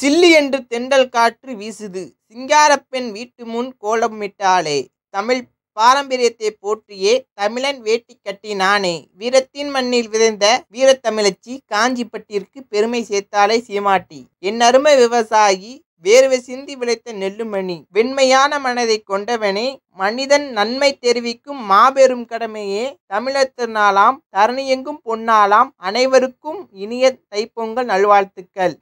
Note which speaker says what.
Speaker 1: chilli என்று தெண்டல் காற்று வீசுது சிங்காரப்பெண் வீட்டு முன் கோலமிட்டாளே தமிழ் பாரம்பரியத்தை போற்றியே தமிழன் வேட்டி கட்டினானே வீரத்தின் மண்ணில் விதைந்த வீரத்தமிழச்சி காஞ்சிப்பட்டிற்கு பெருமை சேர்த்தாலே சீமாட்டி என் அருமை விவசாயி வேர்வை சிந்தி விளைத்த நெல்லுமணி வெண்மையான மனதை கொண்டவனே மனிதன் நன்மை தெரிவிக்கும் மாபெரும் கடமையே தமிழத்தினாலாம் தரணியெங்கும் பொன்னாலாம் அனைவருக்கும் இனிய தைப்பொங்கல் நல்வாழ்த்துக்கள்